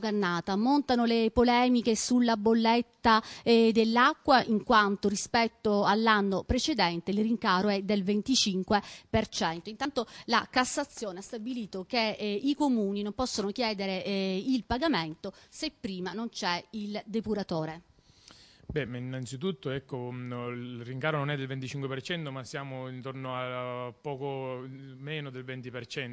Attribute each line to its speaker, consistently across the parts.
Speaker 1: Cannata. Montano le polemiche sulla bolletta eh, dell'acqua in quanto rispetto all'anno precedente il rincaro è del 25%. Intanto la Cassazione ha stabilito che eh, i comuni non possono chiedere eh, il pagamento se prima non c'è il depuratore.
Speaker 2: Beh, innanzitutto ecco, mm, il rincaro non è del 25%, ma siamo intorno a poco meno del 20%.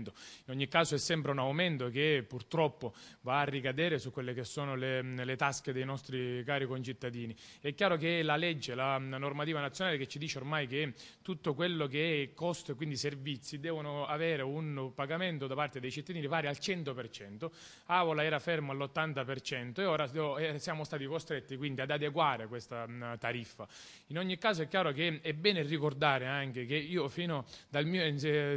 Speaker 2: In ogni caso è sempre un aumento che purtroppo va a ricadere su quelle che sono le, mm, le tasche dei nostri cari concittadini. È chiaro che la legge, la normativa nazionale che ci dice ormai che tutto quello che è costo e quindi servizi devono avere un pagamento da parte dei cittadini pari al 100%, Avola era fermo all'80% e ora eh, siamo stati costretti quindi ad adeguare questa mh, mm, tariffa. In ogni caso è chiaro che è bene ricordare anche che io fino dal mio,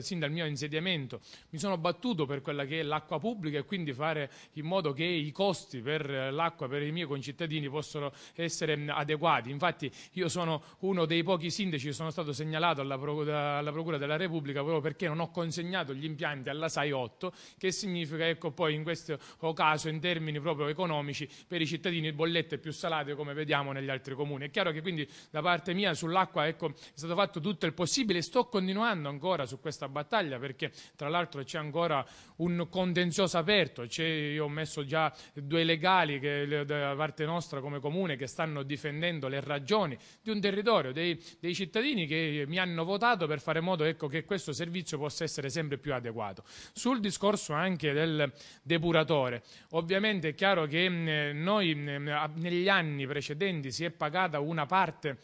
Speaker 2: sin dal mio insediamento mi sono battuto per quella che è l'acqua pubblica e quindi fare in modo che i costi per l'acqua per i miei concittadini possano essere mm, adeguati. Infatti io sono uno dei pochi sindaci che sono stato segnalato alla Procura, alla procura della Repubblica proprio perché non ho consegnato gli impianti alla SAI 8, che significa ecco poi in questo caso in termini proprio economici per i cittadini bollette più salate come vediamo negli negli altri comuni. È chiaro che quindi da parte mia sull'acqua ecco, è stato fatto tutto il possibile e sto continuando ancora su questa battaglia perché tra l'altro c'è ancora un contenzioso aperto, io ho messo già due legali che, da parte nostra come comune che stanno difendendo le ragioni di un territorio, dei, dei cittadini che mi hanno votato per fare in modo ecco, che questo servizio possa essere sempre più adeguato. Sul discorso anche del depuratore, ovviamente è chiaro che noi negli anni precedenti si è pagata una parte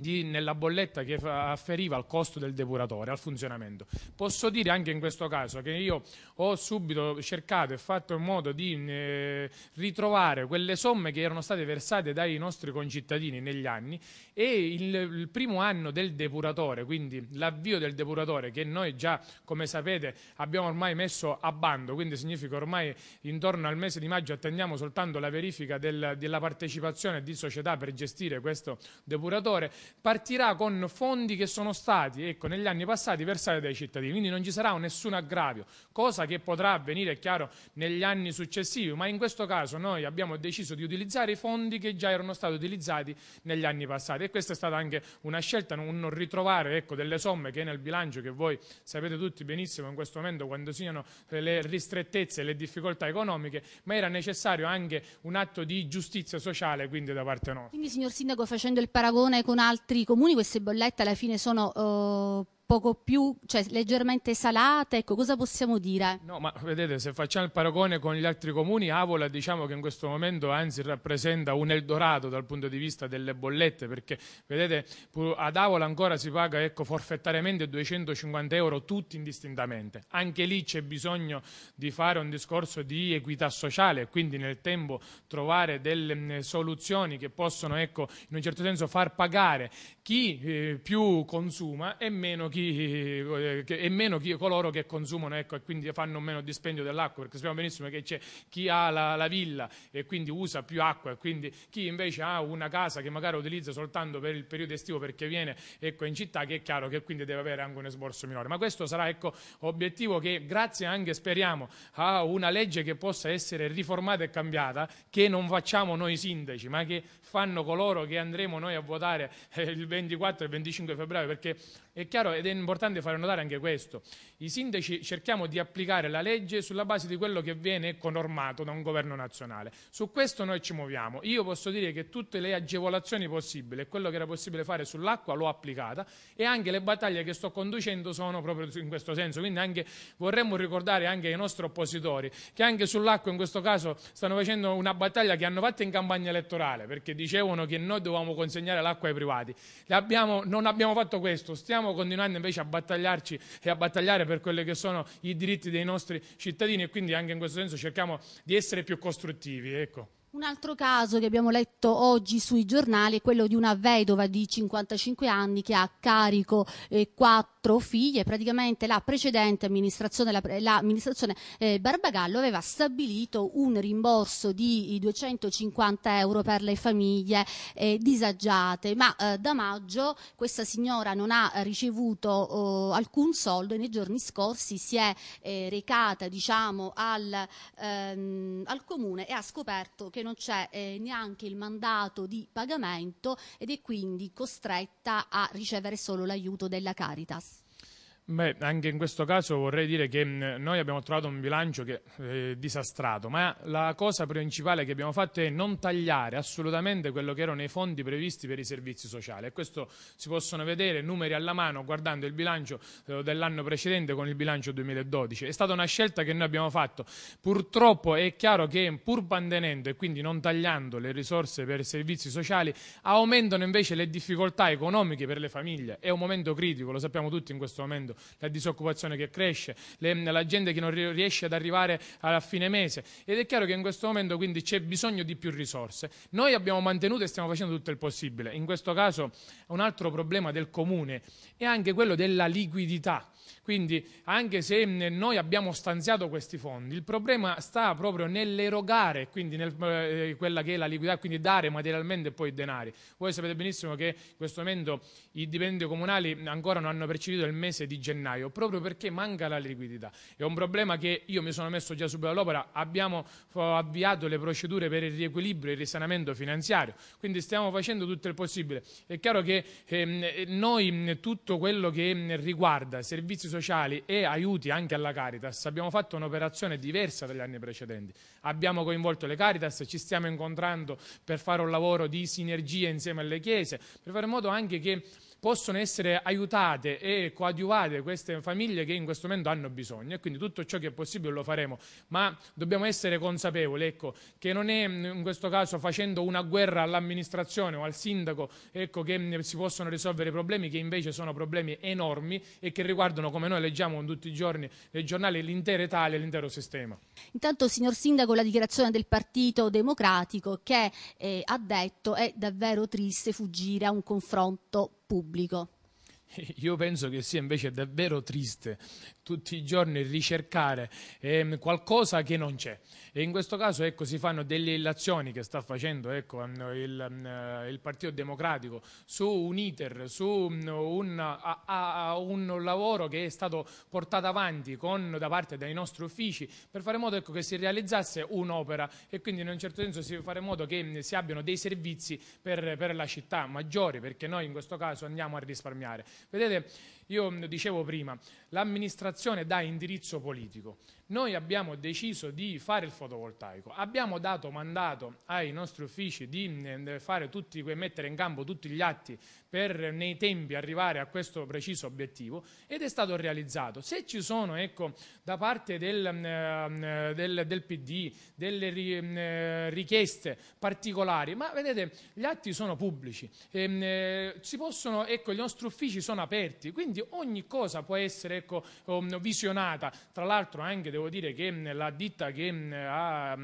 Speaker 2: di, nella bolletta che afferiva al costo del depuratore, al funzionamento. Posso dire anche in questo caso che io ho subito cercato e fatto in modo di eh, ritrovare quelle somme che erano state versate dai nostri concittadini negli anni e il, il primo anno del depuratore, quindi l'avvio del depuratore che noi già come sapete abbiamo ormai messo a bando, quindi significa ormai intorno al mese di maggio attendiamo soltanto la verifica del, della partecipazione di società per gestire questo depuratore partirà con fondi che sono stati ecco, negli anni passati versati dai cittadini, quindi non ci sarà nessun aggravio, cosa che potrà avvenire, è chiaro, negli anni successivi, ma in questo caso noi abbiamo deciso di utilizzare i fondi che già erano stati utilizzati negli anni passati e questa è stata anche una scelta, non ritrovare ecco, delle somme che nel bilancio, che voi sapete tutti benissimo in questo momento quando siano le ristrettezze e le difficoltà economiche, ma era necessario anche un atto di giustizia sociale quindi da parte nostra.
Speaker 1: Quindi signor Sindaco facendo il paragone con altri altri comuni queste bollette alla fine sono eh, poco più, cioè leggermente salate, ecco, cosa possiamo dire?
Speaker 2: No, ma vedete, se facciamo il paragone con gli altri comuni, Avola diciamo che in questo momento anzi rappresenta un Eldorado dal punto di vista delle bollette, perché vedete, ad Avola ancora si paga ecco, forfettariamente 250 euro tutti indistintamente. Anche lì c'è bisogno di fare un discorso di equità sociale, quindi nel tempo trovare delle soluzioni che possono, ecco, in un certo senso far pagare chi eh, più consuma e meno chi chi, eh, e meno chi, coloro che consumano ecco, e quindi fanno meno dispendio dell'acqua, perché sappiamo benissimo che c'è chi ha la, la villa e quindi usa più acqua, e quindi chi invece ha una casa che magari utilizza soltanto per il periodo estivo perché viene ecco, in città, che è chiaro che quindi deve avere anche un esborso minore. Ma questo sarà ecco, obiettivo che grazie anche, speriamo, a una legge che possa essere riformata e cambiata, che non facciamo noi sindaci, ma che fanno coloro che andremo noi a votare eh, il 24 e il 25 febbraio, perché è chiaro ed è è importante fare notare anche questo. I sindaci cerchiamo di applicare la legge sulla base di quello che viene conormato da un governo nazionale. Su questo noi ci muoviamo. Io posso dire che tutte le agevolazioni possibili, quello che era possibile fare sull'acqua l'ho applicata e anche le battaglie che sto conducendo sono proprio in questo senso. Quindi anche, vorremmo ricordare anche ai nostri oppositori che anche sull'acqua in questo caso stanno facendo una battaglia che hanno fatto in campagna elettorale perché dicevano che noi dovevamo consegnare l'acqua ai privati. Abbiamo, non abbiamo fatto questo, stiamo continuando invece a battagliarci e a battagliare per quelli che sono i diritti dei nostri cittadini e quindi anche in questo senso cerchiamo di essere più costruttivi. Ecco.
Speaker 1: Un altro caso che abbiamo letto oggi sui giornali è quello di una vedova di 55 anni che ha a carico eh, quattro quattro figlie, praticamente la precedente amministrazione, la, l'amministrazione eh, Barbagallo aveva stabilito un rimborso di 250 eh, euro per le famiglie eh, disagiate, ma eh, da maggio questa signora non ha ricevuto oh, alcun soldo e nei giorni scorsi si è eh, recata diciamo, al, ehm, al, comune e ha scoperto che non c'è eh, neanche il mandato di pagamento ed è quindi costretta a ricevere solo l'aiuto della Caritas.
Speaker 2: Beh, anche in questo caso vorrei dire che noi abbiamo trovato un bilancio che è eh, disastrato, ma la cosa principale che abbiamo fatto è non tagliare assolutamente quello che erano i fondi previsti per i servizi sociali e questo si possono vedere numeri alla mano guardando il bilancio eh, dell'anno precedente con il bilancio 2012. È stata una scelta che noi abbiamo fatto. Purtroppo è chiaro che pur mantenendo e quindi non tagliando le risorse per i servizi sociali aumentano invece le difficoltà economiche per le famiglie. È un momento critico, lo sappiamo tutti in questo momento la disoccupazione che cresce, le, la gente che non riesce ad arrivare a fine mese. Ed è chiaro che in questo momento quindi c'è bisogno di più risorse. Noi abbiamo mantenuto e stiamo facendo tutto il possibile. In questo caso un altro problema del comune è anche quello della liquidità. Quindi anche se noi abbiamo stanziato questi fondi, il problema sta proprio nell'erogare, quindi nel, eh, quella che è la liquidità, quindi dare materialmente poi i denari. Voi sapete benissimo che in questo momento i dipendenti comunali ancora non hanno percepito il mese di gennaio, proprio perché manca la liquidità. È un problema che io mi sono messo già subito all'opera, abbiamo avviato le procedure per il riequilibrio e il risanamento finanziario, quindi stiamo facendo tutto il possibile. È chiaro che ehm, noi tutto quello che riguarda servizi sociali e aiuti anche alla Caritas, abbiamo fatto un'operazione diversa dagli anni precedenti. Abbiamo coinvolto le Caritas, ci stiamo incontrando per fare un lavoro di sinergia insieme alle chiese, per fare in modo anche che possono essere aiutate e coadiuvate queste famiglie che in questo momento hanno bisogno e quindi tutto ciò che è possibile lo faremo, ma dobbiamo essere consapevoli ecco, che non è in questo caso facendo una guerra all'amministrazione o al sindaco ecco, che si possono risolvere i problemi che invece sono problemi enormi e che riguardano come noi leggiamo tutti i giorni nei giornali l'intera Italia e l'intero sistema.
Speaker 1: Intanto signor Sindaco la dichiarazione del Partito Democratico che eh, ha detto è davvero triste fuggire a un confronto pubblico.
Speaker 2: Io penso che sia invece davvero triste tutti i giorni ricercare eh, qualcosa che non c'è. E in questo caso ecco, si fanno delle illazioni che sta facendo ecco, mm, il, mm, il, Partito Democratico su un iter, su mm, un, a, a, un, lavoro che è stato portato avanti con, da parte dei nostri uffici per fare in modo ecco, che si realizzasse un'opera e quindi in un certo senso si fare in modo che si abbiano dei servizi per, per la città maggiori perché noi in questo caso andiamo a risparmiare. Vedete, io dicevo prima, l'amministrazione dà indirizzo politico noi abbiamo deciso di fare il fotovoltaico, abbiamo dato mandato ai nostri uffici di mm, eh, tutti, mettere in campo tutti gli atti per eh, nei tempi arrivare a questo preciso obiettivo ed è stato realizzato. Se ci sono ecco, da parte del, mm, eh, mm, del, del PD delle richieste particolari, ma vedete gli atti sono pubblici, e, ehm, si possono, ecco, i nostri uffici sono aperti, quindi ogni cosa può essere ecco, ehm, visionata, tra l'altro anche devo devo dire che la ditta che ha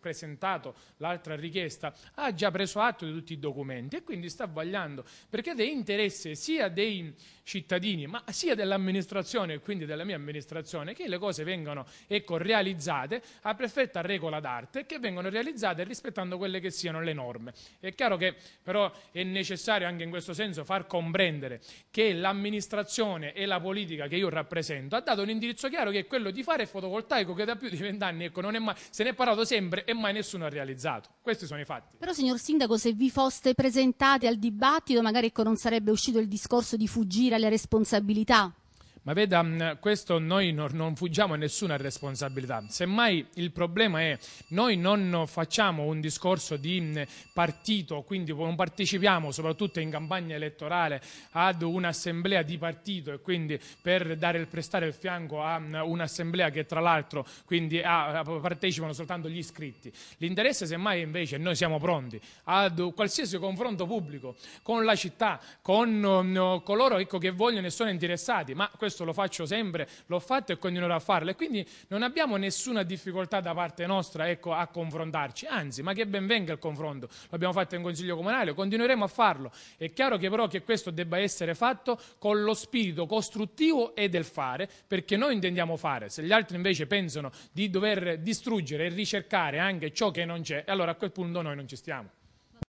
Speaker 2: presentato l'altra richiesta ha già preso atto di tutti i documenti e quindi sta vagliando perché è interesse sia dei cittadini ma sia dell'amministrazione e quindi della mia amministrazione che le cose vengano ecco, realizzate a perfetta regola d'arte e che vengano realizzate rispettando quelle che siano le norme. È chiaro che però è necessario anche in questo senso far comprendere che l'amministrazione e la politica che io rappresento ha dato un indirizzo chiaro che è quello di fare fotografie fotovoltaico che da più di vent'anni ecco, se ne è parlato sempre e mai nessuno ha realizzato. Questi sono i fatti.
Speaker 1: Però signor Sindaco, se vi foste presentati al dibattito magari ecco, non sarebbe uscito il discorso di fuggire alle responsabilità.
Speaker 2: Ma veda, mm, questo noi non, non fuggiamo a nessuna responsabilità. Semmai il problema è noi non facciamo un discorso di mm, partito, quindi non partecipiamo soprattutto in campagna elettorale ad un'assemblea di partito e quindi per dare il prestare il fianco a mm, un'assemblea che tra l'altro partecipano soltanto gli iscritti. L'interesse semmai invece noi siamo pronti ad qualsiasi confronto pubblico con la città, con coloro ecco, che vogliono e sono interessati, ma questo questo lo faccio sempre, l'ho fatto e continuerò a farlo. E quindi non abbiamo nessuna difficoltà da parte nostra ecco, a confrontarci, anzi, ma che ben venga il confronto. L'abbiamo fatto in Consiglio Comunale, continueremo a farlo. È chiaro che però che questo debba essere fatto con lo spirito costruttivo e del fare, perché noi intendiamo fare. Se gli altri invece pensano di dover distruggere e ricercare anche ciò che non c'è, allora a quel punto noi non ci stiamo.